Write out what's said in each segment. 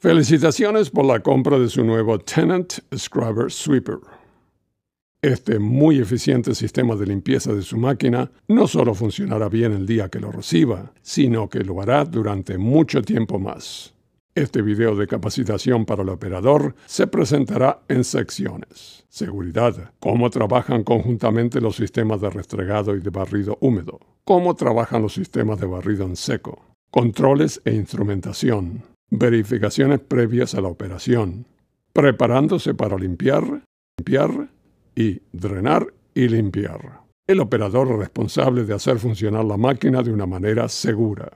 Felicitaciones por la compra de su nuevo Tenant Scrubber Sweeper. Este muy eficiente sistema de limpieza de su máquina no solo funcionará bien el día que lo reciba, sino que lo hará durante mucho tiempo más. Este video de capacitación para el operador se presentará en secciones. Seguridad. Cómo trabajan conjuntamente los sistemas de restregado y de barrido húmedo. Cómo trabajan los sistemas de barrido en seco. Controles e instrumentación verificaciones previas a la operación, preparándose para limpiar, limpiar y drenar y limpiar. El operador responsable de hacer funcionar la máquina de una manera segura.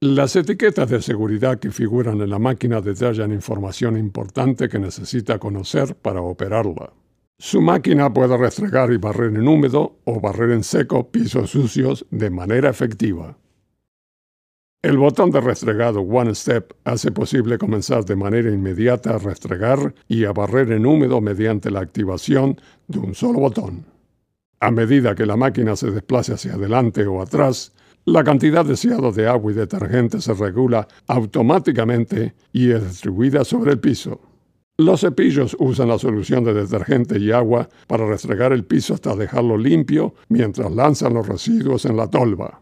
Las etiquetas de seguridad que figuran en la máquina detallan información importante que necesita conocer para operarla. Su máquina puede restregar y barrer en húmedo o barrer en seco pisos sucios de manera efectiva. El botón de restregado One Step hace posible comenzar de manera inmediata a restregar y a barrer en húmedo mediante la activación de un solo botón. A medida que la máquina se desplace hacia adelante o atrás, la cantidad deseada de agua y detergente se regula automáticamente y es distribuida sobre el piso. Los cepillos usan la solución de detergente y agua para restregar el piso hasta dejarlo limpio mientras lanzan los residuos en la tolva.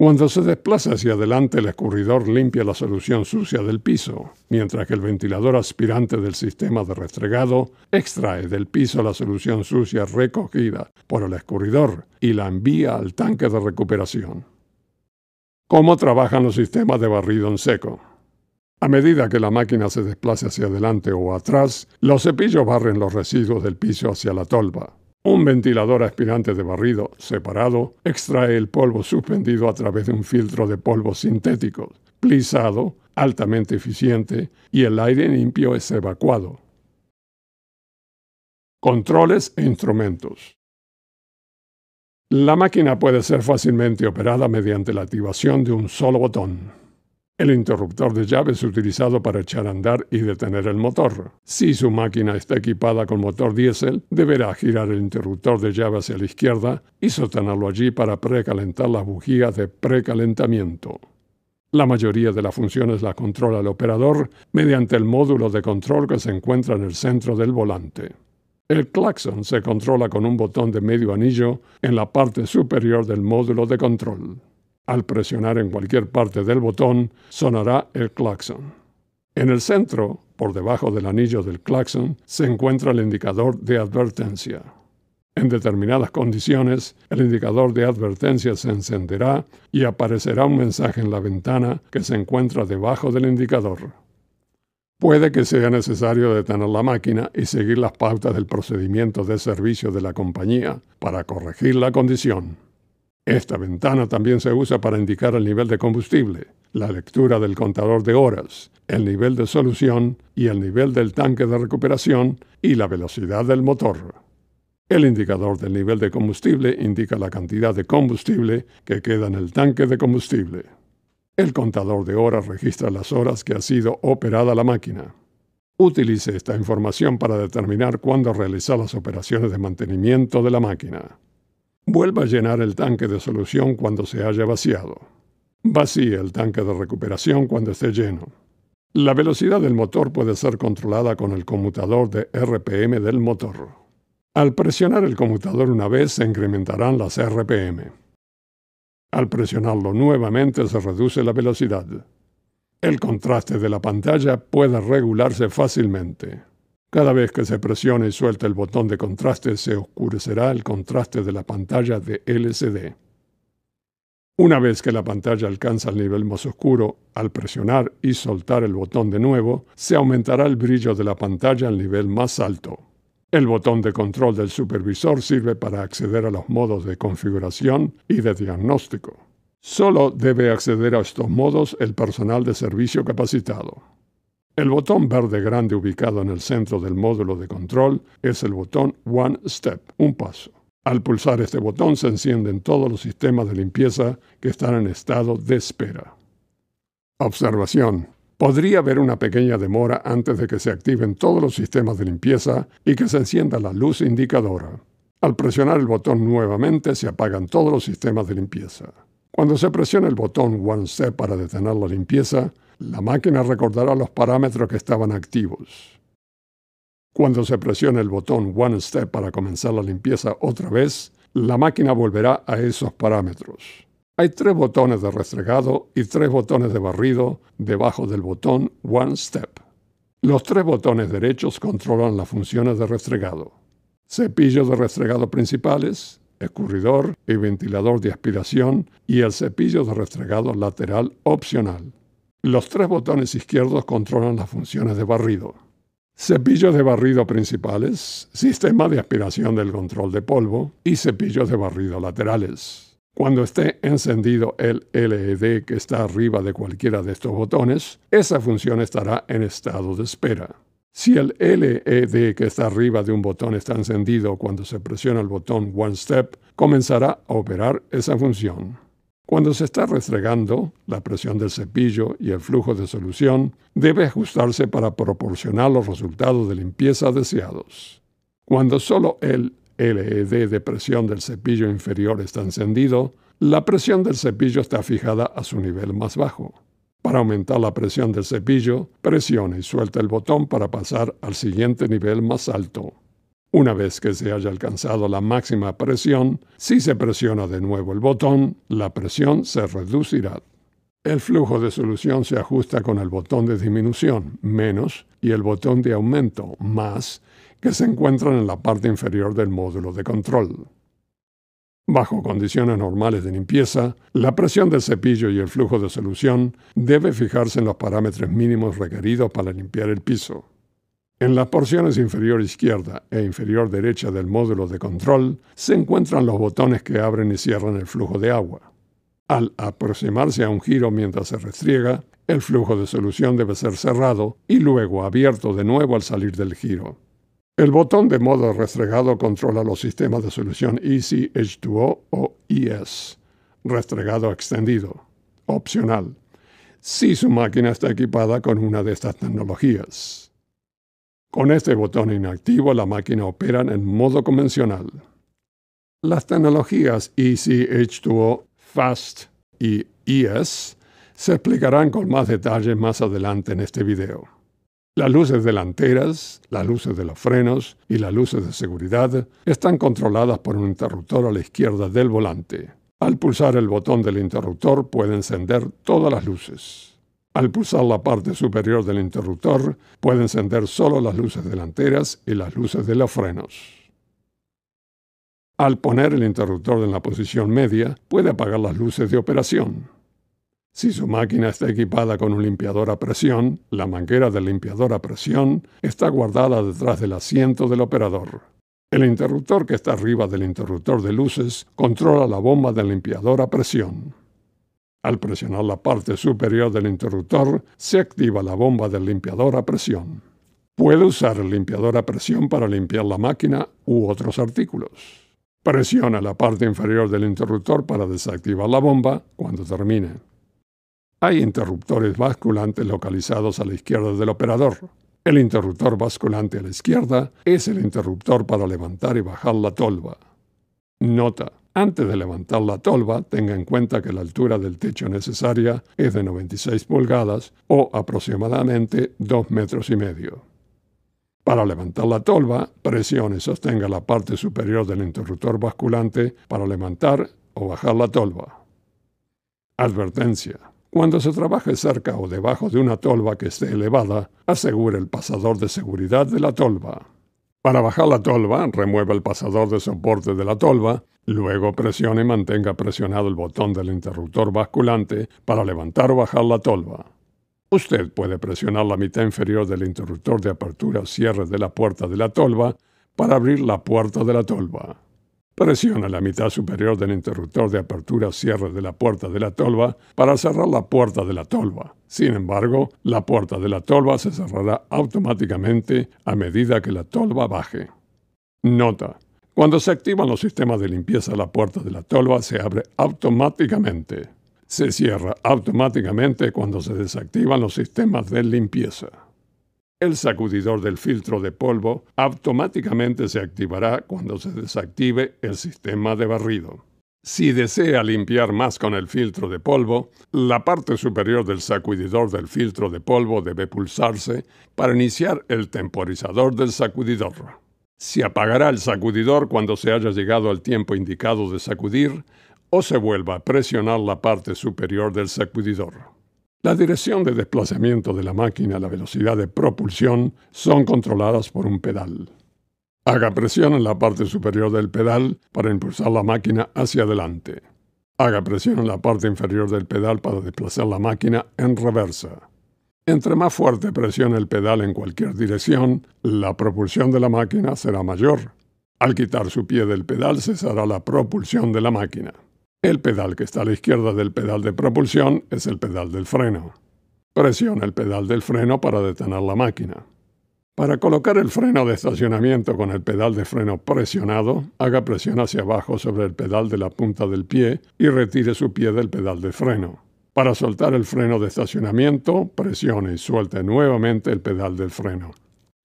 Cuando se desplaza hacia adelante, el escurridor limpia la solución sucia del piso, mientras que el ventilador aspirante del sistema de restregado extrae del piso la solución sucia recogida por el escurridor y la envía al tanque de recuperación. ¿Cómo trabajan los sistemas de barrido en seco? A medida que la máquina se desplaza hacia adelante o atrás, los cepillos barren los residuos del piso hacia la tolva. Un ventilador aspirante de barrido separado extrae el polvo suspendido a través de un filtro de polvo sintético, plisado, altamente eficiente, y el aire limpio es evacuado. Controles e instrumentos. La máquina puede ser fácilmente operada mediante la activación de un solo botón. El interruptor de llave es utilizado para echar a andar y detener el motor. Si su máquina está equipada con motor diésel, deberá girar el interruptor de llave hacia la izquierda y sostenerlo allí para precalentar las bujías de precalentamiento. La mayoría de las funciones las controla el operador mediante el módulo de control que se encuentra en el centro del volante. El claxon se controla con un botón de medio anillo en la parte superior del módulo de control. Al presionar en cualquier parte del botón, sonará el claxon. En el centro, por debajo del anillo del claxon, se encuentra el indicador de advertencia. En determinadas condiciones, el indicador de advertencia se encenderá y aparecerá un mensaje en la ventana que se encuentra debajo del indicador. Puede que sea necesario detener la máquina y seguir las pautas del procedimiento de servicio de la compañía para corregir la condición. Esta ventana también se usa para indicar el nivel de combustible, la lectura del contador de horas, el nivel de solución y el nivel del tanque de recuperación y la velocidad del motor. El indicador del nivel de combustible indica la cantidad de combustible que queda en el tanque de combustible. El contador de horas registra las horas que ha sido operada la máquina. Utilice esta información para determinar cuándo realizar las operaciones de mantenimiento de la máquina. Vuelva a llenar el tanque de solución cuando se haya vaciado. Vacíe el tanque de recuperación cuando esté lleno. La velocidad del motor puede ser controlada con el conmutador de RPM del motor. Al presionar el conmutador una vez se incrementarán las RPM. Al presionarlo nuevamente se reduce la velocidad. El contraste de la pantalla puede regularse fácilmente. Cada vez que se presione y suelta el botón de contraste se oscurecerá el contraste de la pantalla de LCD. Una vez que la pantalla alcanza el nivel más oscuro, al presionar y soltar el botón de nuevo, se aumentará el brillo de la pantalla al nivel más alto. El botón de control del supervisor sirve para acceder a los modos de configuración y de diagnóstico. Solo debe acceder a estos modos el personal de servicio capacitado. El botón verde grande ubicado en el centro del módulo de control es el botón One Step, un paso. Al pulsar este botón se encienden todos los sistemas de limpieza que están en estado de espera. Observación. Podría haber una pequeña demora antes de que se activen todos los sistemas de limpieza y que se encienda la luz indicadora. Al presionar el botón nuevamente se apagan todos los sistemas de limpieza. Cuando se presiona el botón One Step para detener la limpieza, la máquina recordará los parámetros que estaban activos. Cuando se presione el botón One Step para comenzar la limpieza otra vez, la máquina volverá a esos parámetros. Hay tres botones de restregado y tres botones de barrido debajo del botón One Step. Los tres botones derechos controlan las funciones de restregado. Cepillos de restregado principales, escurridor y ventilador de aspiración y el cepillo de restregado lateral opcional. Los tres botones izquierdos controlan las funciones de barrido. Cepillos de barrido principales, sistema de aspiración del control de polvo y cepillos de barrido laterales. Cuando esté encendido el LED que está arriba de cualquiera de estos botones, esa función estará en estado de espera. Si el LED que está arriba de un botón está encendido cuando se presiona el botón One Step, comenzará a operar esa función. Cuando se está restregando, la presión del cepillo y el flujo de solución debe ajustarse para proporcionar los resultados de limpieza deseados. Cuando solo el LED de presión del cepillo inferior está encendido, la presión del cepillo está fijada a su nivel más bajo. Para aumentar la presión del cepillo, presione y suelta el botón para pasar al siguiente nivel más alto. Una vez que se haya alcanzado la máxima presión, si se presiona de nuevo el botón, la presión se reducirá. El flujo de solución se ajusta con el botón de disminución, menos, y el botón de aumento, más, que se encuentran en la parte inferior del módulo de control. Bajo condiciones normales de limpieza, la presión del cepillo y el flujo de solución debe fijarse en los parámetros mínimos requeridos para limpiar el piso. En las porciones inferior izquierda e inferior derecha del módulo de control se encuentran los botones que abren y cierran el flujo de agua. Al aproximarse a un giro mientras se restriega, el flujo de solución debe ser cerrado y luego abierto de nuevo al salir del giro. El botón de modo restregado controla los sistemas de solución Easy H2O o ES, restregado extendido, opcional, si su máquina está equipada con una de estas tecnologías. Con este botón inactivo la máquina opera en modo convencional. Las tecnologías ECH2O, FAST y ES se explicarán con más detalle más adelante en este video. Las luces delanteras, las luces de los frenos y las luces de seguridad están controladas por un interruptor a la izquierda del volante. Al pulsar el botón del interruptor puede encender todas las luces. Al pulsar la parte superior del interruptor, puede encender solo las luces delanteras y las luces de los frenos. Al poner el interruptor en la posición media, puede apagar las luces de operación. Si su máquina está equipada con un limpiador a presión, la manguera del limpiador a presión está guardada detrás del asiento del operador. El interruptor que está arriba del interruptor de luces controla la bomba del limpiador a presión. Al presionar la parte superior del interruptor, se activa la bomba del limpiador a presión. Puede usar el limpiador a presión para limpiar la máquina u otros artículos. Presiona la parte inferior del interruptor para desactivar la bomba cuando termine. Hay interruptores basculantes localizados a la izquierda del operador. El interruptor basculante a la izquierda es el interruptor para levantar y bajar la tolva. Nota. Antes de levantar la tolva, tenga en cuenta que la altura del techo necesaria es de 96 pulgadas o aproximadamente 2 metros y medio. Para levantar la tolva, presione y sostenga la parte superior del interruptor basculante para levantar o bajar la tolva. Advertencia. Cuando se trabaje cerca o debajo de una tolva que esté elevada, asegure el pasador de seguridad de la tolva. Para bajar la tolva, remueva el pasador de soporte de la tolva, luego presione y mantenga presionado el botón del interruptor basculante para levantar o bajar la tolva. Usted puede presionar la mitad inferior del interruptor de apertura-cierre de la puerta de la tolva para abrir la puerta de la tolva. Presiona la mitad superior del interruptor de apertura-cierre de la puerta de la tolva para cerrar la puerta de la tolva. Sin embargo, la puerta de la tolva se cerrará automáticamente a medida que la tolva baje. Nota. Cuando se activan los sistemas de limpieza, la puerta de la tolva se abre automáticamente. Se cierra automáticamente cuando se desactivan los sistemas de limpieza. El sacudidor del filtro de polvo automáticamente se activará cuando se desactive el sistema de barrido. Si desea limpiar más con el filtro de polvo, la parte superior del sacudidor del filtro de polvo debe pulsarse para iniciar el temporizador del sacudidor. Se apagará el sacudidor cuando se haya llegado al tiempo indicado de sacudir o se vuelva a presionar la parte superior del sacudidor. La dirección de desplazamiento de la máquina y la velocidad de propulsión son controladas por un pedal. Haga presión en la parte superior del pedal para impulsar la máquina hacia adelante. Haga presión en la parte inferior del pedal para desplazar la máquina en reversa. Entre más fuerte presione el pedal en cualquier dirección, la propulsión de la máquina será mayor. Al quitar su pie del pedal cesará la propulsión de la máquina. El pedal que está a la izquierda del pedal de propulsión es el pedal del freno. Presiona el pedal del freno para detener la máquina. Para colocar el freno de estacionamiento con el pedal de freno presionado, haga presión hacia abajo sobre el pedal de la punta del pie y retire su pie del pedal de freno. Para soltar el freno de estacionamiento, presione y suelte nuevamente el pedal del freno.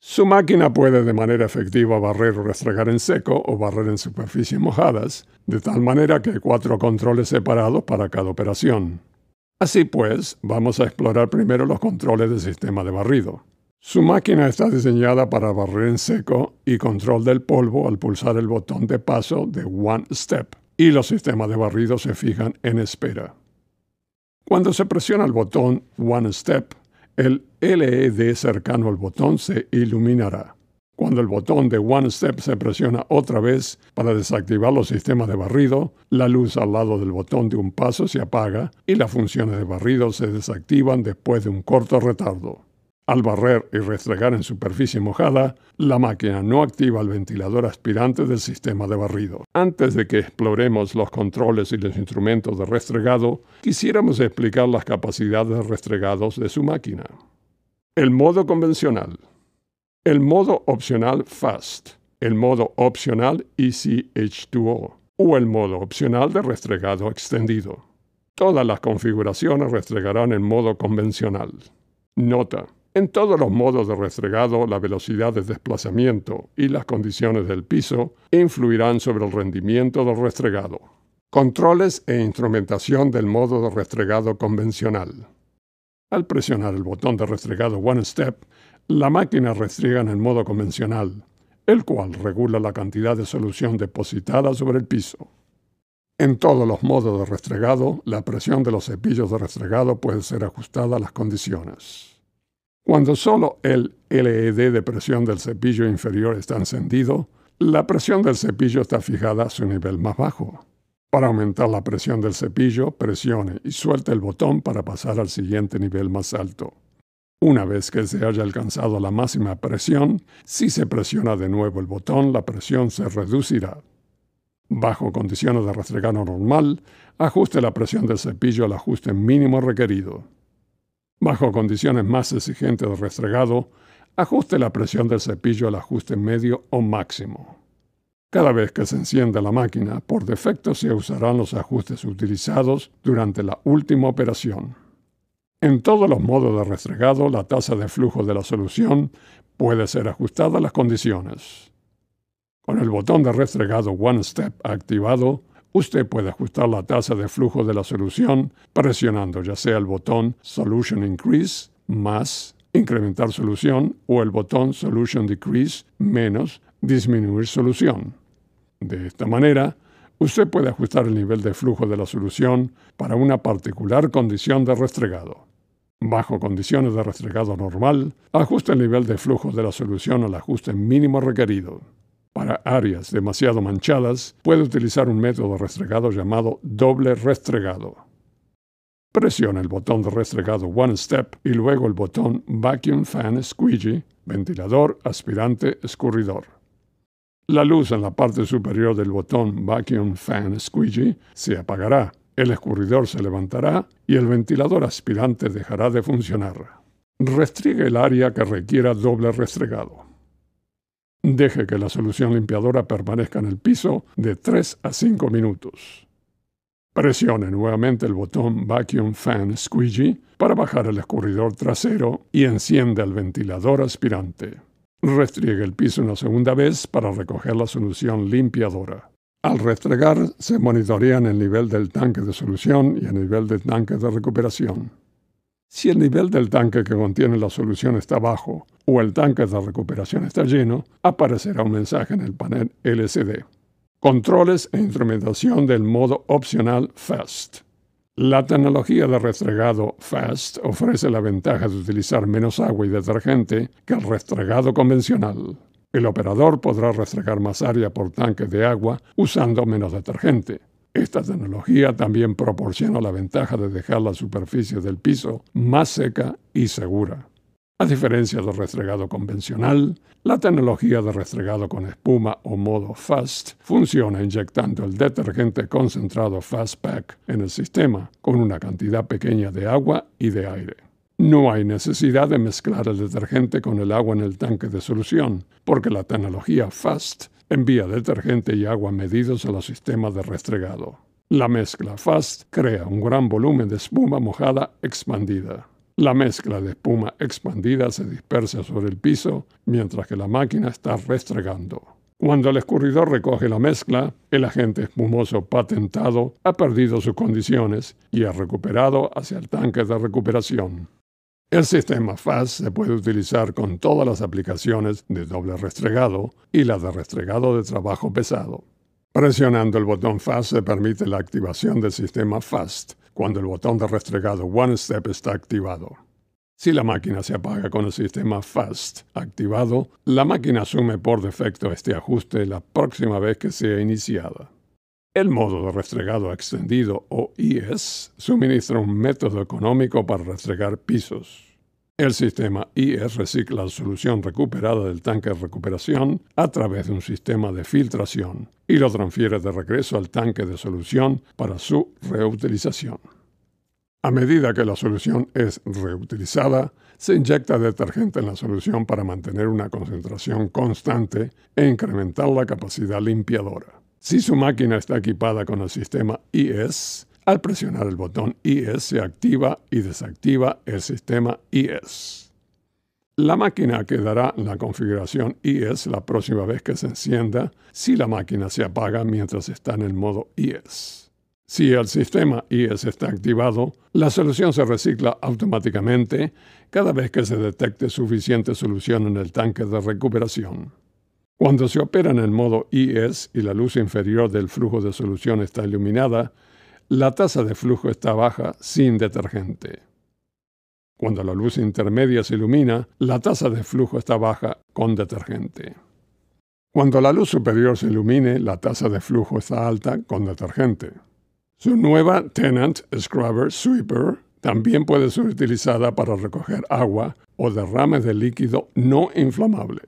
Su máquina puede de manera efectiva barrer o restregar en seco o barrer en superficies mojadas, de tal manera que hay cuatro controles separados para cada operación. Así pues, vamos a explorar primero los controles del sistema de barrido. Su máquina está diseñada para barrer en seco y control del polvo al pulsar el botón de paso de One Step, y los sistemas de barrido se fijan en espera. Cuando se presiona el botón One Step, el LED cercano al botón se iluminará. Cuando el botón de One Step se presiona otra vez para desactivar los sistemas de barrido, la luz al lado del botón de un paso se apaga y las funciones de barrido se desactivan después de un corto retardo. Al barrer y restregar en superficie mojada, la máquina no activa el ventilador aspirante del sistema de barrido. Antes de que exploremos los controles y los instrumentos de restregado, quisiéramos explicar las capacidades de restregados de su máquina. El modo convencional. El modo opcional FAST. El modo opcional ECH2O. O el modo opcional de restregado extendido. Todas las configuraciones restregarán en modo convencional. Nota. En todos los modos de restregado, la velocidad de desplazamiento y las condiciones del piso influirán sobre el rendimiento del restregado. Controles e instrumentación del modo de restregado convencional. Al presionar el botón de restregado One Step, la máquina restriega en el modo convencional, el cual regula la cantidad de solución depositada sobre el piso. En todos los modos de restregado, la presión de los cepillos de restregado puede ser ajustada a las condiciones. Cuando solo el LED de presión del cepillo inferior está encendido, la presión del cepillo está fijada a su nivel más bajo. Para aumentar la presión del cepillo, presione y suelte el botón para pasar al siguiente nivel más alto. Una vez que se haya alcanzado la máxima presión, si se presiona de nuevo el botón, la presión se reducirá. Bajo condiciones de rastrecano normal, ajuste la presión del cepillo al ajuste mínimo requerido. Bajo condiciones más exigentes de restregado, ajuste la presión del cepillo al ajuste medio o máximo. Cada vez que se encienda la máquina, por defecto se usarán los ajustes utilizados durante la última operación. En todos los modos de restregado, la tasa de flujo de la solución puede ser ajustada a las condiciones. Con el botón de restregado One Step activado, Usted puede ajustar la tasa de flujo de la solución presionando ya sea el botón Solution Increase más incrementar solución o el botón Solution Decrease menos disminuir solución. De esta manera, usted puede ajustar el nivel de flujo de la solución para una particular condición de restregado. Bajo condiciones de restregado normal, ajuste el nivel de flujo de la solución al ajuste mínimo requerido. Para áreas demasiado manchadas, puede utilizar un método restregado llamado doble restregado. Presiona el botón de restregado One Step y luego el botón Vacuum Fan Squeegee, ventilador, aspirante, escurridor. La luz en la parte superior del botón Vacuum Fan Squeegee se apagará, el escurridor se levantará y el ventilador aspirante dejará de funcionar. Restrigue el área que requiera doble restregado. Deje que la solución limpiadora permanezca en el piso de 3 a 5 minutos. Presione nuevamente el botón Vacuum Fan Squeegee para bajar el escurridor trasero y encienda el ventilador aspirante. Restriegue el piso una segunda vez para recoger la solución limpiadora. Al restregar, se monitorean el nivel del tanque de solución y el nivel del tanque de recuperación. Si el nivel del tanque que contiene la solución está bajo o el tanque de recuperación está lleno, aparecerá un mensaje en el panel LCD. Controles e instrumentación del modo opcional Fast. La tecnología de restregado Fast ofrece la ventaja de utilizar menos agua y detergente que el restregado convencional. El operador podrá restregar más área por tanque de agua usando menos detergente. Esta tecnología también proporciona la ventaja de dejar la superficie del piso más seca y segura. A diferencia del restregado convencional, la tecnología de restregado con espuma o modo fast funciona inyectando el detergente concentrado fast Pack en el sistema con una cantidad pequeña de agua y de aire. No hay necesidad de mezclar el detergente con el agua en el tanque de solución, porque la tecnología fast envía detergente y agua medidos a los sistemas de restregado. La mezcla fast crea un gran volumen de espuma mojada expandida. La mezcla de espuma expandida se dispersa sobre el piso mientras que la máquina está restregando. Cuando el escurridor recoge la mezcla, el agente espumoso patentado ha perdido sus condiciones y ha recuperado hacia el tanque de recuperación. El sistema FAST se puede utilizar con todas las aplicaciones de doble restregado y la de restregado de trabajo pesado. Presionando el botón FAST se permite la activación del sistema FAST, cuando el botón de restregado One Step está activado. Si la máquina se apaga con el sistema FAST activado, la máquina asume por defecto este ajuste la próxima vez que sea iniciada. El modo de restregado extendido o IS suministra un método económico para restregar pisos. El sistema IES recicla la solución recuperada del tanque de recuperación a través de un sistema de filtración y lo transfiere de regreso al tanque de solución para su reutilización. A medida que la solución es reutilizada, se inyecta detergente en la solución para mantener una concentración constante e incrementar la capacidad limpiadora. Si su máquina está equipada con el sistema IES, al presionar el botón ES se activa y desactiva el sistema ES. La máquina quedará en la configuración ES la próxima vez que se encienda si la máquina se apaga mientras está en el modo ES. Si el sistema IS está activado, la solución se recicla automáticamente cada vez que se detecte suficiente solución en el tanque de recuperación. Cuando se opera en el modo IS y la luz inferior del flujo de solución está iluminada, la tasa de flujo está baja sin detergente. Cuando la luz intermedia se ilumina, la tasa de flujo está baja con detergente. Cuando la luz superior se ilumine, la tasa de flujo está alta con detergente. Su nueva Tenant Scrubber Sweeper también puede ser utilizada para recoger agua o derrames de líquido no inflamable.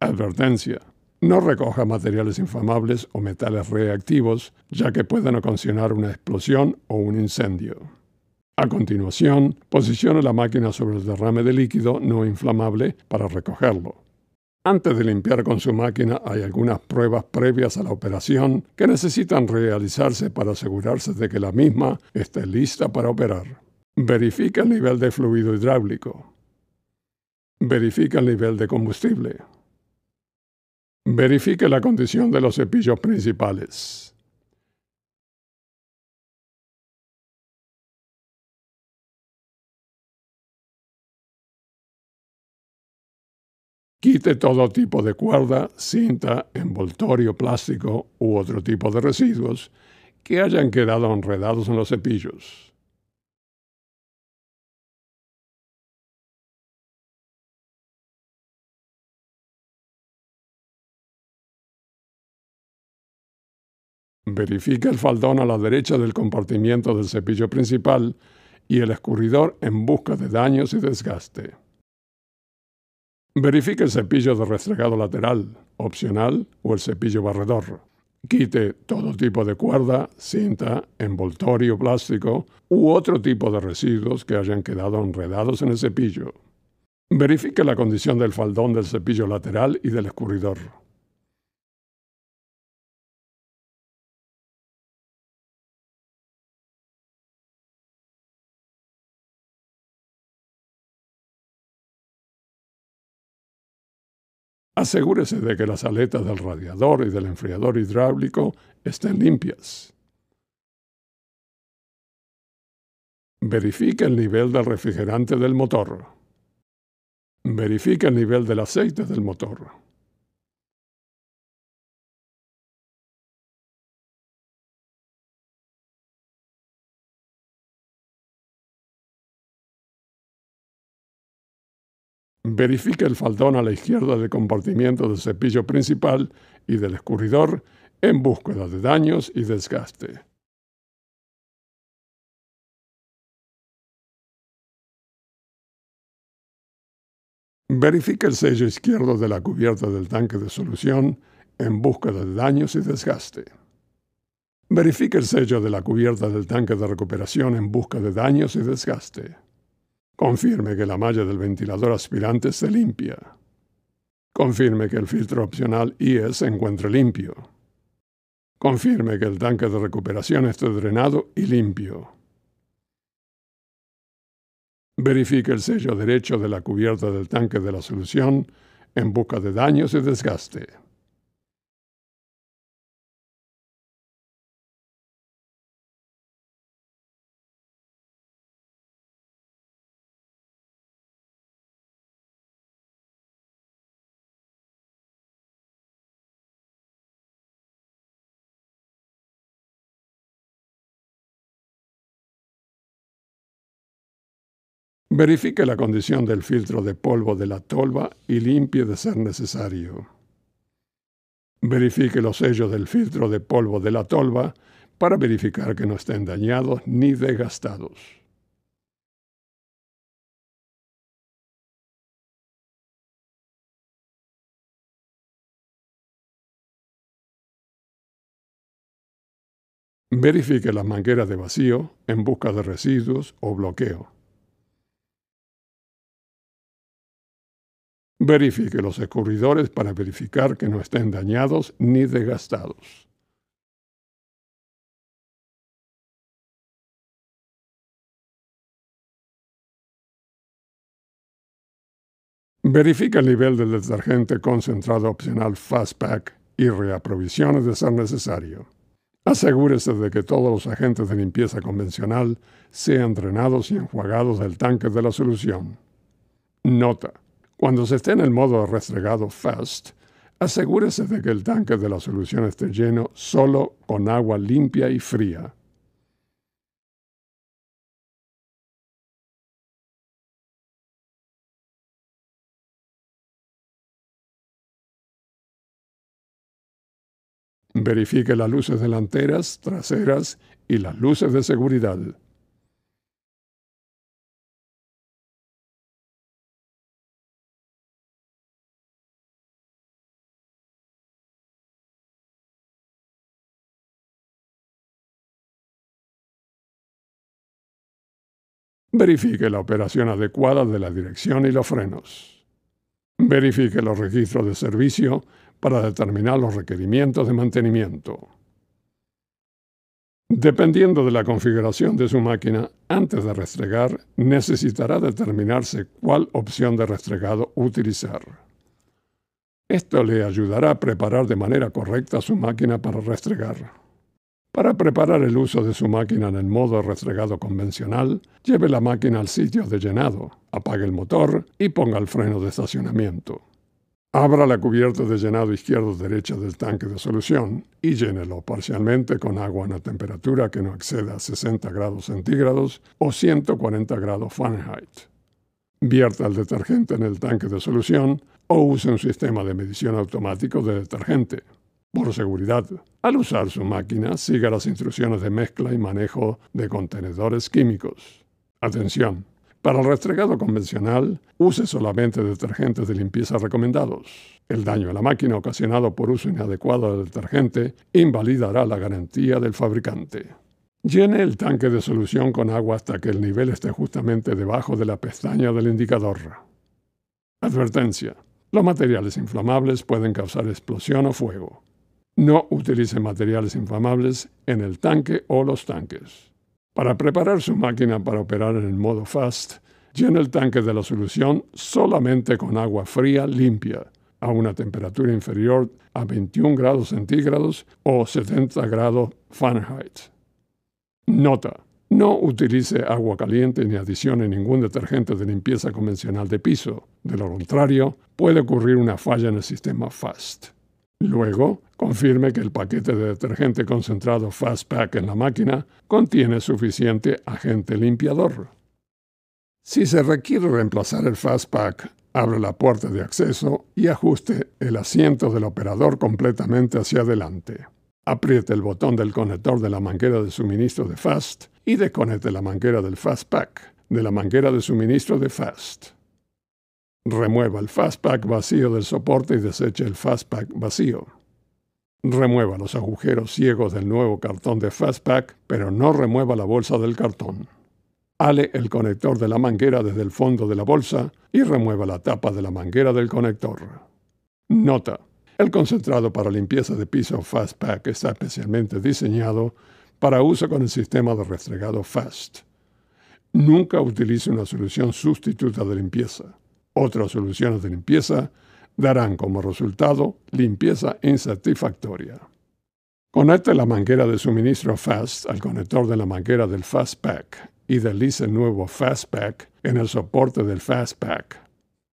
Advertencia. No recoja materiales inflamables o metales reactivos, ya que pueden ocasionar una explosión o un incendio. A continuación, posicione la máquina sobre el derrame de líquido no inflamable para recogerlo. Antes de limpiar con su máquina hay algunas pruebas previas a la operación que necesitan realizarse para asegurarse de que la misma esté lista para operar. Verifica el nivel de fluido hidráulico. Verifica el nivel de combustible. Verifique la condición de los cepillos principales. Quite todo tipo de cuerda, cinta, envoltorio, plástico u otro tipo de residuos que hayan quedado enredados en los cepillos. Verifique el faldón a la derecha del compartimiento del cepillo principal y el escurridor en busca de daños y desgaste. Verifique el cepillo de restregado lateral, opcional, o el cepillo barredor. Quite todo tipo de cuerda, cinta, envoltorio plástico u otro tipo de residuos que hayan quedado enredados en el cepillo. Verifique la condición del faldón del cepillo lateral y del escurridor. Asegúrese de que las aletas del radiador y del enfriador hidráulico estén limpias. Verifique el nivel del refrigerante del motor. Verifique el nivel del aceite del motor. Verifique el faldón a la izquierda del compartimiento del cepillo principal y del escurridor en búsqueda de daños y desgaste. Verifique el sello izquierdo de la cubierta del tanque de solución en búsqueda de daños y desgaste. Verifique el sello de la cubierta del tanque de recuperación en busca de daños y desgaste. Confirme que la malla del ventilador aspirante se limpia. Confirme que el filtro opcional IE se encuentre limpio. Confirme que el tanque de recuperación esté drenado y limpio. Verifique el sello derecho de la cubierta del tanque de la solución en busca de daños y desgaste. Verifique la condición del filtro de polvo de la tolva y limpie de ser necesario. Verifique los sellos del filtro de polvo de la tolva para verificar que no estén dañados ni desgastados. Verifique las mangueras de vacío en busca de residuos o bloqueo. Verifique los escurridores para verificar que no estén dañados ni desgastados. Verifique el nivel del detergente concentrado opcional Fastpack y reaprovisione de ser necesario. Asegúrese de que todos los agentes de limpieza convencional sean drenados y enjuagados del tanque de la solución. Nota. Cuando se esté en el modo restregado fast, asegúrese de que el tanque de la solución esté lleno solo con agua limpia y fría. Verifique las luces delanteras, traseras y las luces de seguridad. Verifique la operación adecuada de la dirección y los frenos. Verifique los registros de servicio para determinar los requerimientos de mantenimiento. Dependiendo de la configuración de su máquina, antes de restregar, necesitará determinarse cuál opción de restregado utilizar. Esto le ayudará a preparar de manera correcta su máquina para restregar. Para preparar el uso de su máquina en el modo restregado convencional, lleve la máquina al sitio de llenado, apague el motor y ponga el freno de estacionamiento. Abra la cubierta de llenado izquierdo-derecha del tanque de solución y llénelo parcialmente con agua a una temperatura que no exceda 60 grados centígrados o 140 grados Fahrenheit. Vierta el detergente en el tanque de solución o use un sistema de medición automático de detergente. Por seguridad, al usar su máquina, siga las instrucciones de mezcla y manejo de contenedores químicos. Atención, para el restregado convencional, use solamente detergentes de limpieza recomendados. El daño a la máquina ocasionado por uso inadecuado del detergente invalidará la garantía del fabricante. Llene el tanque de solución con agua hasta que el nivel esté justamente debajo de la pestaña del indicador. Advertencia. Los materiales inflamables pueden causar explosión o fuego. No utilice materiales inflamables en el tanque o los tanques. Para preparar su máquina para operar en el modo fast, llene el tanque de la solución solamente con agua fría limpia a una temperatura inferior a 21 grados centígrados o 70 grados Fahrenheit. Nota. No utilice agua caliente ni adicione ningún detergente de limpieza convencional de piso. De lo contrario, puede ocurrir una falla en el sistema FAST. Luego, confirme que el paquete de detergente concentrado Fastpack en la máquina contiene suficiente agente limpiador. Si se requiere reemplazar el Fastpack, abre la puerta de acceso y ajuste el asiento del operador completamente hacia adelante. Apriete el botón del conector de la manguera de suministro de Fast y desconecte la manguera del Fastpack de la manguera de suministro de Fast. Remueva el Fastpack vacío del soporte y deseche el Fastpack vacío. Remueva los agujeros ciegos del nuevo cartón de Fastpack, pero no remueva la bolsa del cartón. Ale el conector de la manguera desde el fondo de la bolsa y remueva la tapa de la manguera del conector. Nota. El concentrado para limpieza de piso Fastpack está especialmente diseñado para uso con el sistema de restregado Fast. Nunca utilice una solución sustituta de limpieza. Otras soluciones de limpieza darán como resultado limpieza insatisfactoria. Conecte la manguera de suministro FAST al conector de la manguera del FastPack y deslice el nuevo fast FastPack en el soporte del FastPack.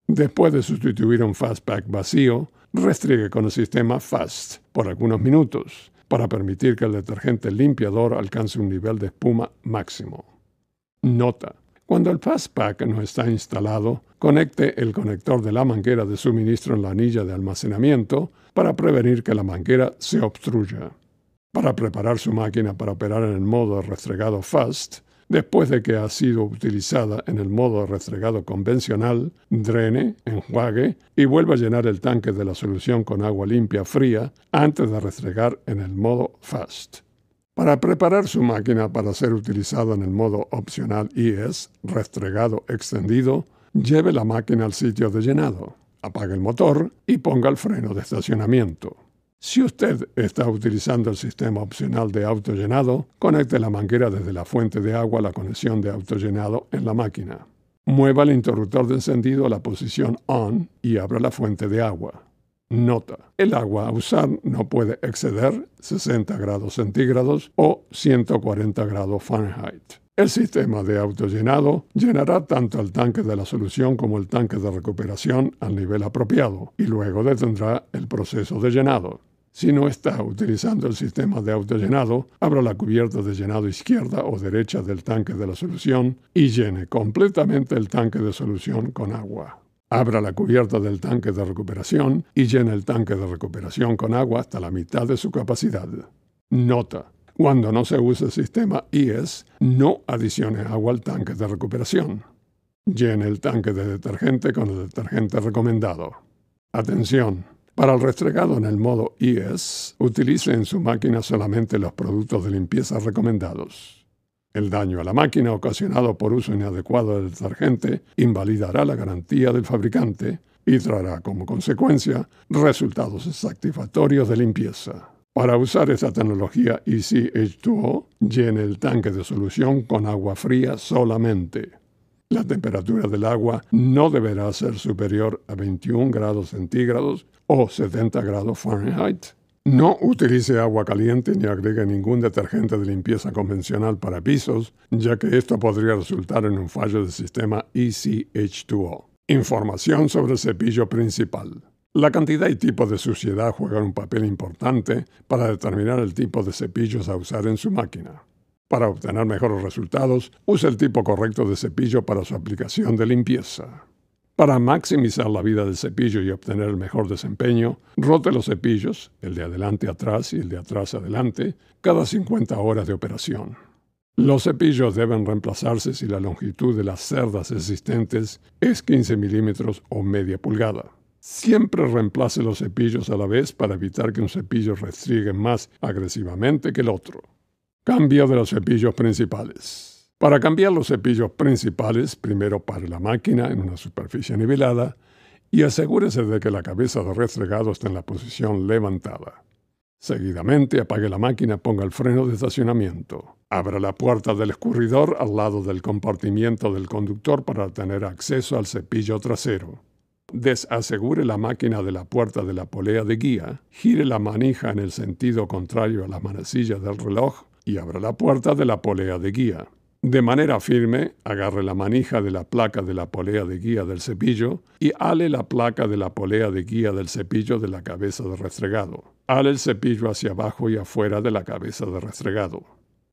Después de sustituir un FastPack vacío, restriegue con el sistema FAST por algunos minutos para permitir que el detergente limpiador alcance un nivel de espuma máximo. Nota. Cuando el Fastpack no está instalado, conecte el conector de la manguera de suministro en la anilla de almacenamiento para prevenir que la manguera se obstruya. Para preparar su máquina para operar en el modo restregado Fast, después de que ha sido utilizada en el modo restregado convencional, drene, enjuague y vuelva a llenar el tanque de la solución con agua limpia fría antes de restregar en el modo Fast. Para preparar su máquina para ser utilizada en el modo opcional ES, restregado extendido, lleve la máquina al sitio de llenado, apague el motor y ponga el freno de estacionamiento. Si usted está utilizando el sistema opcional de autollenado, conecte la manguera desde la fuente de agua a la conexión de autollenado en la máquina. Mueva el interruptor de encendido a la posición ON y abra la fuente de agua. Nota. El agua a usar no puede exceder 60 grados centígrados o 140 grados Fahrenheit. El sistema de autollenado llenará tanto el tanque de la solución como el tanque de recuperación al nivel apropiado y luego detendrá el proceso de llenado. Si no está utilizando el sistema de autollenado, abra la cubierta de llenado izquierda o derecha del tanque de la solución y llene completamente el tanque de solución con agua. Abra la cubierta del tanque de recuperación y llene el tanque de recuperación con agua hasta la mitad de su capacidad. Nota. Cuando no se use el sistema IES, no adicione agua al tanque de recuperación. Llene el tanque de detergente con el detergente recomendado. Atención. Para el restregado en el modo IES, utilice en su máquina solamente los productos de limpieza recomendados. El daño a la máquina ocasionado por uso inadecuado del detergente invalidará la garantía del fabricante y traerá como consecuencia resultados satisfactorios de limpieza. Para usar esta tecnología ECH2O, llene el tanque de solución con agua fría solamente. La temperatura del agua no deberá ser superior a 21 grados centígrados o 70 grados Fahrenheit no utilice agua caliente ni agregue ningún detergente de limpieza convencional para pisos, ya que esto podría resultar en un fallo del sistema ECH2O. Información sobre el cepillo principal. La cantidad y tipo de suciedad juegan un papel importante para determinar el tipo de cepillos a usar en su máquina. Para obtener mejores resultados, use el tipo correcto de cepillo para su aplicación de limpieza. Para maximizar la vida del cepillo y obtener el mejor desempeño, rote los cepillos, el de adelante atrás y el de atrás adelante, cada 50 horas de operación. Los cepillos deben reemplazarse si la longitud de las cerdas existentes es 15 milímetros o media pulgada. Siempre reemplace los cepillos a la vez para evitar que un cepillo restriegue más agresivamente que el otro. Cambio de los cepillos principales. Para cambiar los cepillos principales, primero pare la máquina en una superficie nivelada y asegúrese de que la cabeza de restregado está en la posición levantada. Seguidamente apague la máquina, y ponga el freno de estacionamiento. Abra la puerta del escurridor al lado del compartimiento del conductor para tener acceso al cepillo trasero. Desasegure la máquina de la puerta de la polea de guía, gire la manija en el sentido contrario a las manecillas del reloj y abra la puerta de la polea de guía. De manera firme, agarre la manija de la placa de la polea de guía del cepillo y ale la placa de la polea de guía del cepillo de la cabeza de restregado. Ale el cepillo hacia abajo y afuera de la cabeza de restregado.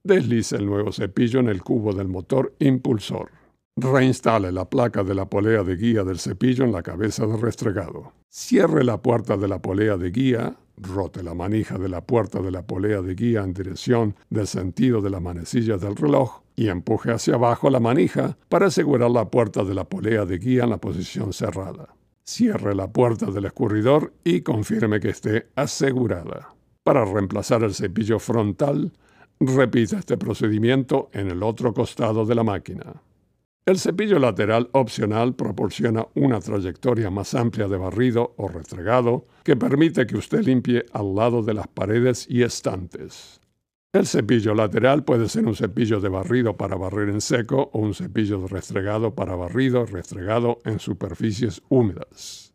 Deslice el nuevo cepillo en el cubo del motor impulsor. Reinstale la placa de la polea de guía del cepillo en la cabeza de restregado. Cierre la puerta de la polea de guía, Rote la manija de la puerta de la polea de guía en dirección del sentido de las manecilla del reloj y empuje hacia abajo la manija para asegurar la puerta de la polea de guía en la posición cerrada. Cierre la puerta del escurridor y confirme que esté asegurada. Para reemplazar el cepillo frontal, repita este procedimiento en el otro costado de la máquina. El cepillo lateral opcional proporciona una trayectoria más amplia de barrido o restregado que permite que usted limpie al lado de las paredes y estantes. El cepillo lateral puede ser un cepillo de barrido para barrer en seco o un cepillo de restregado para barrido restregado en superficies húmedas.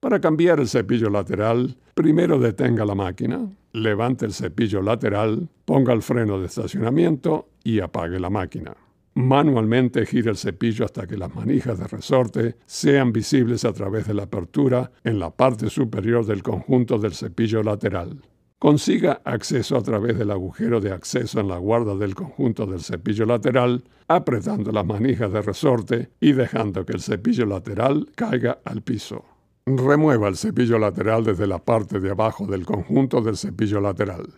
Para cambiar el cepillo lateral, primero detenga la máquina, levante el cepillo lateral, ponga el freno de estacionamiento y apague la máquina. Manualmente gira el cepillo hasta que las manijas de resorte sean visibles a través de la apertura en la parte superior del conjunto del cepillo lateral. Consiga acceso a través del agujero de acceso en la guarda del conjunto del cepillo lateral, apretando las manijas de resorte y dejando que el cepillo lateral caiga al piso. Remueva el cepillo lateral desde la parte de abajo del conjunto del cepillo lateral.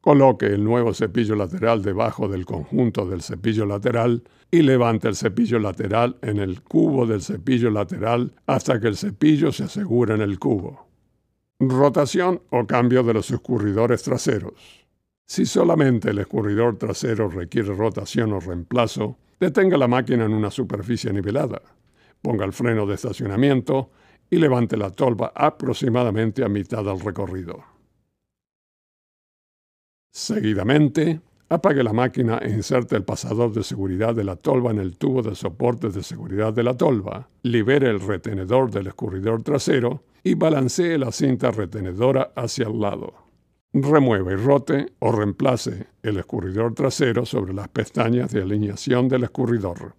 Coloque el nuevo cepillo lateral debajo del conjunto del cepillo lateral y levante el cepillo lateral en el cubo del cepillo lateral hasta que el cepillo se asegure en el cubo. Rotación o cambio de los escurridores traseros. Si solamente el escurridor trasero requiere rotación o reemplazo, detenga la máquina en una superficie nivelada, ponga el freno de estacionamiento y levante la tolva aproximadamente a mitad del recorrido. Seguidamente, apague la máquina e inserte el pasador de seguridad de la tolva en el tubo de soporte de seguridad de la tolva. Libere el retenedor del escurridor trasero y balancee la cinta retenedora hacia el lado. Remueva y rote o reemplace el escurridor trasero sobre las pestañas de alineación del escurridor.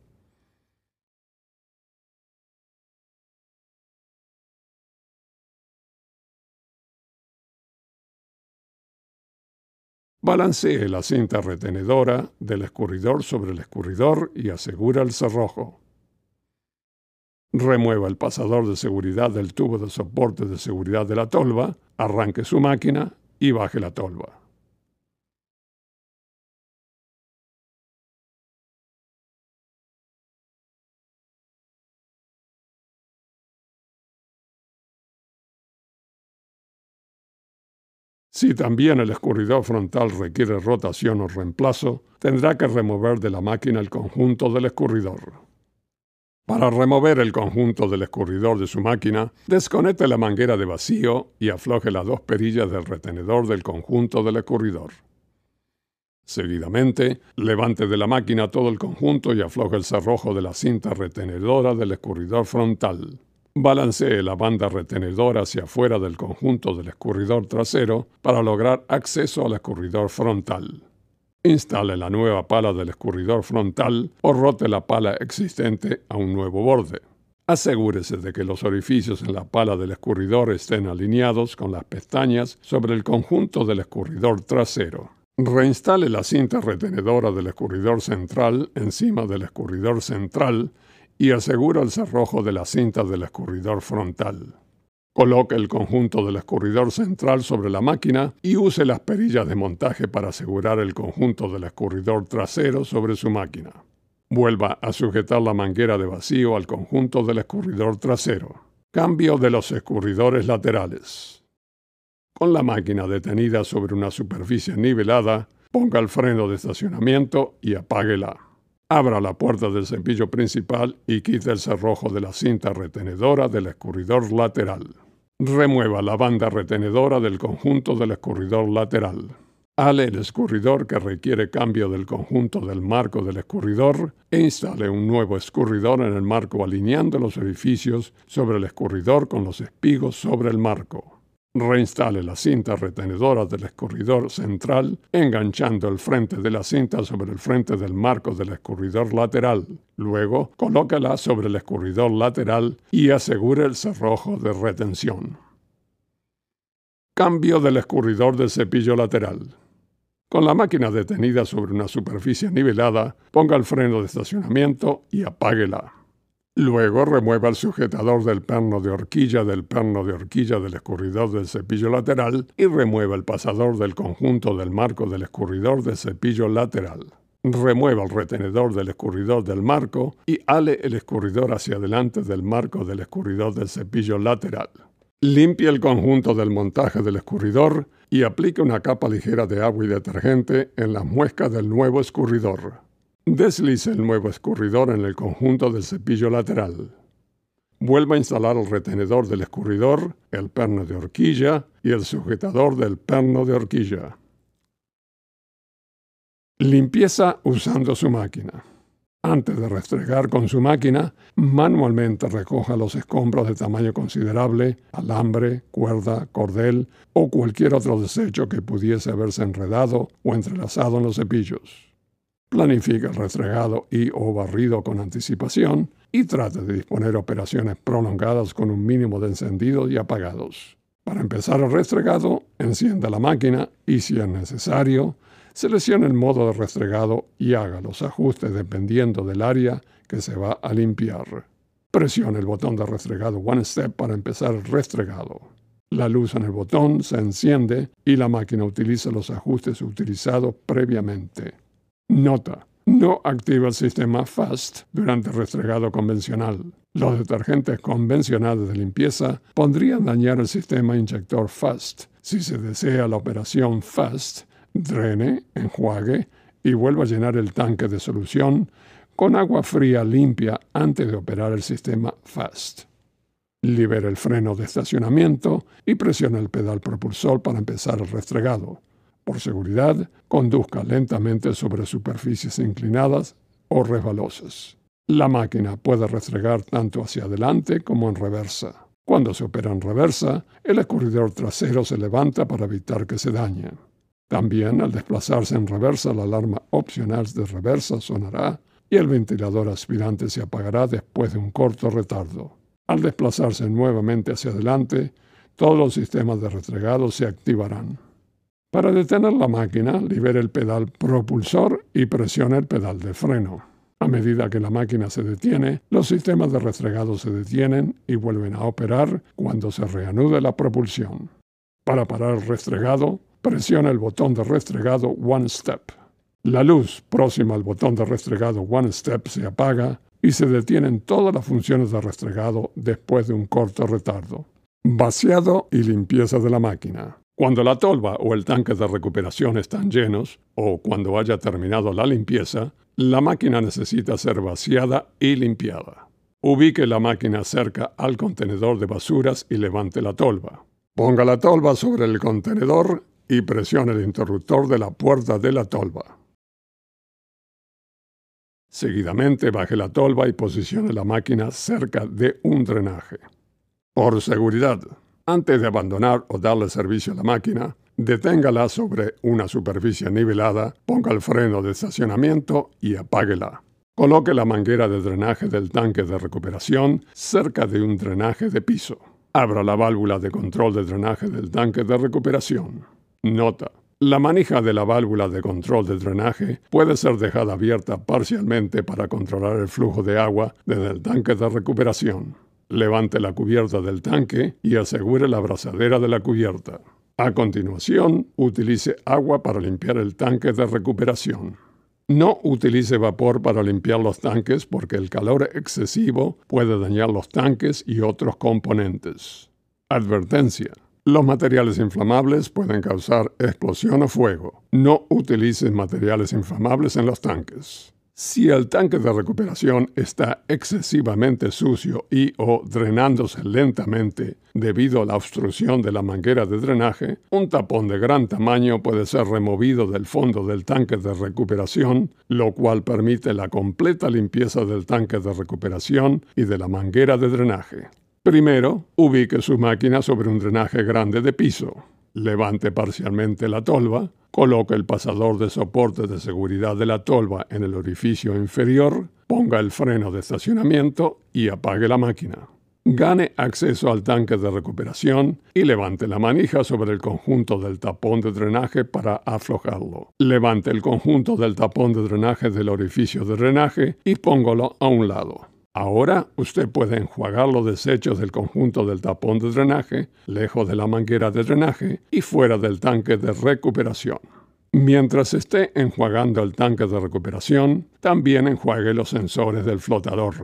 Balancee la cinta retenedora del escurridor sobre el escurridor y asegura el cerrojo. Remueva el pasador de seguridad del tubo de soporte de seguridad de la tolva, arranque su máquina y baje la tolva. Si también el escurridor frontal requiere rotación o reemplazo, tendrá que remover de la máquina el conjunto del escurridor. Para remover el conjunto del escurridor de su máquina, desconecte la manguera de vacío y afloje las dos perillas del retenedor del conjunto del escurridor. Seguidamente, levante de la máquina todo el conjunto y afloje el cerrojo de la cinta retenedora del escurridor frontal. Balancee la banda retenedora hacia afuera del conjunto del escurridor trasero para lograr acceso al escurridor frontal. Instale la nueva pala del escurridor frontal o rote la pala existente a un nuevo borde. Asegúrese de que los orificios en la pala del escurridor estén alineados con las pestañas sobre el conjunto del escurridor trasero. Reinstale la cinta retenedora del escurridor central encima del escurridor central y asegura el cerrojo de la cinta del escurridor frontal. Coloque el conjunto del escurridor central sobre la máquina y use las perillas de montaje para asegurar el conjunto del escurridor trasero sobre su máquina. Vuelva a sujetar la manguera de vacío al conjunto del escurridor trasero. Cambio de los escurridores laterales. Con la máquina detenida sobre una superficie nivelada, ponga el freno de estacionamiento y apáguela abra la puerta del cepillo principal y quite el cerrojo de la cinta retenedora del escurridor lateral. Remueva la banda retenedora del conjunto del escurridor lateral. Hale el escurridor que requiere cambio del conjunto del marco del escurridor e instale un nuevo escurridor en el marco alineando los orificios sobre el escurridor con los espigos sobre el marco. Reinstale las cintas retenedoras del escurridor central, enganchando el frente de la cinta sobre el frente del marco del escurridor lateral. Luego, colócala sobre el escurridor lateral y asegure el cerrojo de retención. Cambio del escurridor del cepillo lateral. Con la máquina detenida sobre una superficie nivelada, ponga el freno de estacionamiento y apáguela. Luego remueva el sujetador del perno de horquilla del perno de horquilla del escurridor del cepillo lateral y remueva el pasador del conjunto del marco del escurridor del cepillo lateral. Remueva el retenedor del escurridor del marco y ale el escurridor hacia adelante del marco del escurridor del cepillo lateral. Limpie el conjunto del montaje del escurridor y aplique una capa ligera de agua y detergente en las muescas del nuevo escurridor. Deslice el nuevo escurridor en el conjunto del cepillo lateral. Vuelva a instalar el retenedor del escurridor, el perno de horquilla y el sujetador del perno de horquilla. Limpieza usando su máquina. Antes de restregar con su máquina, manualmente recoja los escombros de tamaño considerable, alambre, cuerda, cordel o cualquier otro desecho que pudiese haberse enredado o entrelazado en los cepillos planifica el restregado y o barrido con anticipación y trate de disponer operaciones prolongadas con un mínimo de encendidos y apagados. Para empezar el restregado, encienda la máquina y si es necesario, seleccione el modo de restregado y haga los ajustes dependiendo del área que se va a limpiar. Presione el botón de restregado One Step para empezar el restregado. La luz en el botón se enciende y la máquina utiliza los ajustes utilizados previamente. Nota. No activa el sistema FAST durante el restregado convencional. Los detergentes convencionales de limpieza podrían dañar el sistema inyector FAST. Si se desea la operación FAST, drene, enjuague y vuelva a llenar el tanque de solución con agua fría limpia antes de operar el sistema FAST. Libere el freno de estacionamiento y presione el pedal propulsor para empezar el restregado por seguridad, conduzca lentamente sobre superficies inclinadas o resbalosas. La máquina puede restregar tanto hacia adelante como en reversa. Cuando se opera en reversa, el escurridor trasero se levanta para evitar que se dañe. También al desplazarse en reversa, la alarma opcional de reversa sonará y el ventilador aspirante se apagará después de un corto retardo. Al desplazarse nuevamente hacia adelante, todos los sistemas de restregado se activarán. Para detener la máquina, libere el pedal propulsor y presione el pedal de freno. A medida que la máquina se detiene, los sistemas de restregado se detienen y vuelven a operar cuando se reanude la propulsión. Para parar el restregado, presione el botón de restregado One Step. La luz próxima al botón de restregado One Step se apaga y se detienen todas las funciones de restregado después de un corto retardo. Vaciado y limpieza de la máquina. Cuando la tolva o el tanque de recuperación están llenos, o cuando haya terminado la limpieza, la máquina necesita ser vaciada y limpiada. Ubique la máquina cerca al contenedor de basuras y levante la tolva. Ponga la tolva sobre el contenedor y presione el interruptor de la puerta de la tolva. Seguidamente baje la tolva y posicione la máquina cerca de un drenaje. Por seguridad, antes de abandonar o darle servicio a la máquina, deténgala sobre una superficie nivelada, ponga el freno de estacionamiento y apáguela. Coloque la manguera de drenaje del tanque de recuperación cerca de un drenaje de piso. Abra la válvula de control de drenaje del tanque de recuperación. Nota. La manija de la válvula de control de drenaje puede ser dejada abierta parcialmente para controlar el flujo de agua desde el tanque de recuperación levante la cubierta del tanque y asegure la abrazadera de la cubierta. A continuación, utilice agua para limpiar el tanque de recuperación. No utilice vapor para limpiar los tanques porque el calor excesivo puede dañar los tanques y otros componentes. Advertencia. Los materiales inflamables pueden causar explosión o fuego. No utilices materiales inflamables en los tanques. Si el tanque de recuperación está excesivamente sucio y o drenándose lentamente debido a la obstrucción de la manguera de drenaje, un tapón de gran tamaño puede ser removido del fondo del tanque de recuperación, lo cual permite la completa limpieza del tanque de recuperación y de la manguera de drenaje. Primero, ubique su máquina sobre un drenaje grande de piso levante parcialmente la tolva, coloque el pasador de soporte de seguridad de la tolva en el orificio inferior, ponga el freno de estacionamiento y apague la máquina. Gane acceso al tanque de recuperación y levante la manija sobre el conjunto del tapón de drenaje para aflojarlo. Levante el conjunto del tapón de drenaje del orificio de drenaje y póngalo a un lado. Ahora usted puede enjuagar los desechos del conjunto del tapón de drenaje, lejos de la manguera de drenaje y fuera del tanque de recuperación. Mientras esté enjuagando el tanque de recuperación, también enjuague los sensores del flotador.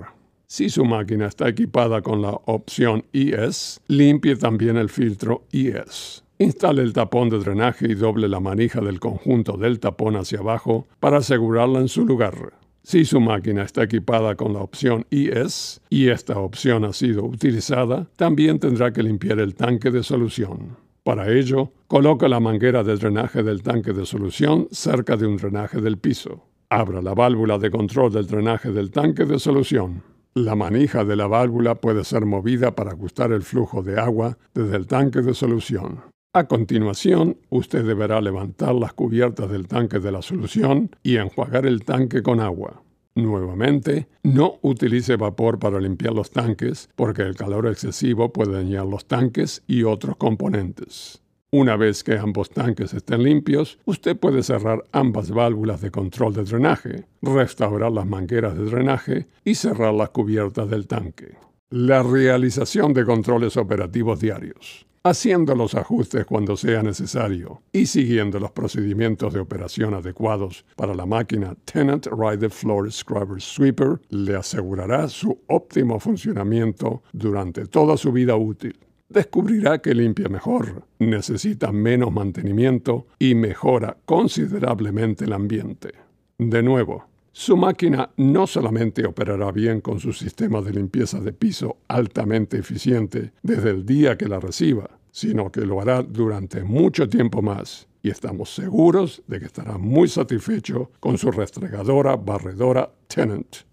Si su máquina está equipada con la opción ES, limpie también el filtro ES. Instale el tapón de drenaje y doble la manija del conjunto del tapón hacia abajo para asegurarla en su lugar. Si su máquina está equipada con la opción ES y esta opción ha sido utilizada, también tendrá que limpiar el tanque de solución. Para ello, coloca la manguera de drenaje del tanque de solución cerca de un drenaje del piso. Abra la válvula de control del drenaje del tanque de solución. La manija de la válvula puede ser movida para ajustar el flujo de agua desde el tanque de solución. A continuación, usted deberá levantar las cubiertas del tanque de la solución y enjuagar el tanque con agua. Nuevamente, no utilice vapor para limpiar los tanques porque el calor excesivo puede dañar los tanques y otros componentes. Una vez que ambos tanques estén limpios, usted puede cerrar ambas válvulas de control de drenaje, restaurar las mangueras de drenaje y cerrar las cubiertas del tanque. La realización de controles operativos diarios haciendo los ajustes cuando sea necesario y siguiendo los procedimientos de operación adecuados para la máquina Tenant Ride Floor Scrubber Sweeper, le asegurará su óptimo funcionamiento durante toda su vida útil. Descubrirá que limpia mejor, necesita menos mantenimiento y mejora considerablemente el ambiente. De nuevo, su máquina no solamente operará bien con su sistema de limpieza de piso altamente eficiente desde el día que la reciba, sino que lo hará durante mucho tiempo más y estamos seguros de que estará muy satisfecho con su restregadora barredora Tenant.